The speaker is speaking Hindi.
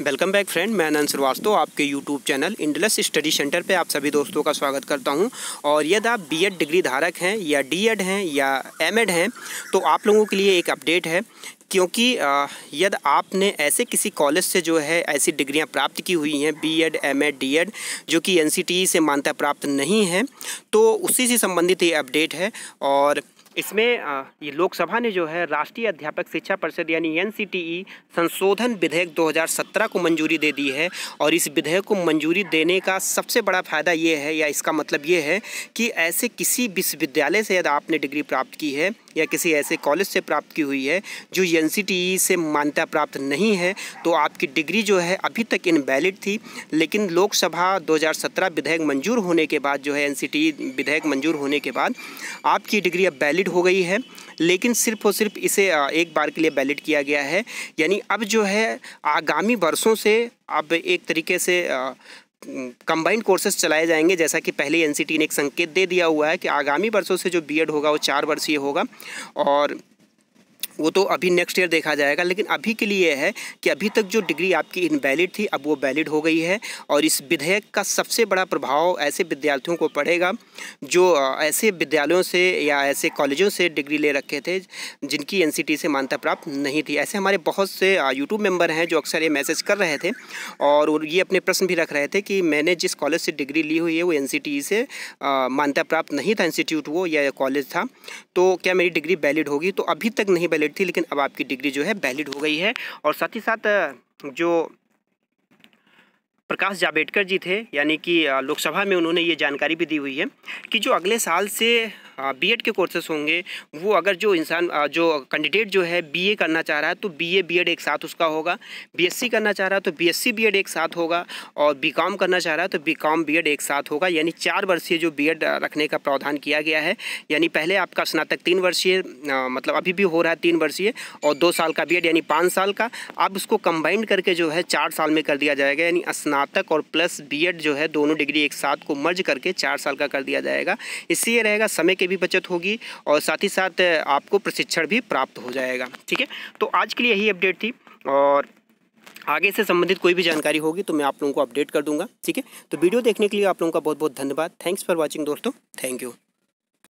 वेलकम बैक फ्रेंड मैं अनंत श्रीवास्तव आपके यूट्यूब चैनल इंडलस स्टडी सेंटर पे आप सभी दोस्तों का स्वागत करता हूं और यदि आप बीएड डिग्री धारक हैं या डीएड हैं या एमएड हैं तो आप लोगों के लिए एक अपडेट है क्योंकि यदि आपने ऐसे किसी कॉलेज से जो है ऐसी डिग्रियां प्राप्त की हुई हैं B Ed M Ed D Ed जो कि एन e से मान्यता प्राप्त नहीं है तो उसी से संबंधित ये अपडेट है और इसमें ये लोकसभा ने जो है राष्ट्रीय अध्यापक शिक्षा परिषद यानी एन संशोधन विधेयक 2017 को मंजूरी दे दी है और इस विधेयक को मंजूरी देने का सबसे बड़ा फ़ायदा ये है या इसका मतलब ये है कि ऐसे किसी विश्वविद्यालय से यदि आपने डिग्री प्राप्त की है या किसी ऐसे कॉलेज से प्राप्त की हुई है जो एन से मान्यता प्राप्त नहीं है तो आपकी डिग्री जो है अभी तक इनवैलिड थी लेकिन लोकसभा 2017 विधेयक मंजूर होने के बाद जो है एन विधेयक मंजूर होने के बाद आपकी डिग्री अब वैलिड वैलिड हो गई है लेकिन सिर्फ और सिर्फ इसे एक बार के लिए वैलिड किया गया है यानी अब जो है आगामी वर्षों से अब एक तरीके से कंबाइंड कोर्सेज चलाए जाएंगे जैसा कि पहले एनसीटी ने एक संकेत दे दिया हुआ है कि आगामी वर्षों से जो बीएड होगा वो चार वर्षीय होगा और वो तो अभी नेक्स्ट ईयर देखा जाएगा लेकिन अभी के लिए है कि अभी तक जो डिग्री आपकी इनवैलिड थी अब वो वैलिड हो गई है और इस विधेयक का सबसे बड़ा प्रभाव ऐसे विद्यार्थियों को पड़ेगा जो ऐसे विद्यालयों से या ऐसे कॉलेजों से डिग्री ले रखे थे जिनकी एन से मान्यता प्राप्त नहीं थी ऐसे हमारे बहुत से यूट्यूब मेम्बर हैं जो अक्सर ये मैसेज कर रहे थे और ये अपने प्रश्न भी रख रहे थे कि मैंने जिस कॉलेज से डिग्री ली हुई है वो एन से मान्यता प्राप्त नहीं था इंस्टीट्यूट वो या कॉलेज था तो क्या मेरी डिग्री वैलिड होगी तो अभी तक नहीं वैलिड थी लेकिन अब आपकी डिग्री जो है वैलिड हो गई है और साथ ही साथ जो प्रकाश जावेडकर जी थे यानी कि लोकसभा में उन्होंने ये जानकारी भी दी हुई है कि जो अगले साल से बीएड हाँ, के कोर्सेज होंगे वो अगर जो इंसान जो कैंडिडेट जो है बीए करना चाह रहा है तो बीए बीएड एक साथ उसका होगा बीएससी करना चाह रहा है तो बीएससी बीएड एक साथ होगा और बीकॉम करना चाह रहा है तो बीकॉम बीएड एक साथ होगा यानी चार वर्षीय जो बीएड रखने का प्रावधान किया गया है यानी पहले आपका स्नातक तीन वर्षीय मतलब अभी भी हो रहा है तीन वर्षीय और दो साल का बी यानी पाँच साल का अब उसको कंबाइंड करके जो है चार साल में कर दिया जाएगा यानी स्नातक और प्लस बी जो है दोनों डिग्री एक साथ को मर्ज करके चार साल का कर दिया जाएगा इससे यह रहेगा समय की भी बचत होगी और साथ ही साथ आपको प्रशिक्षण भी प्राप्त हो जाएगा ठीक है तो आज के लिए यही अपडेट थी और आगे से संबंधित कोई भी जानकारी होगी तो मैं आप लोगों को अपडेट कर दूंगा ठीक है तो वीडियो देखने के लिए आप लोगों का बहुत बहुत धन्यवाद थैंक्स फॉर वॉचिंग दोस्तों थैंक यू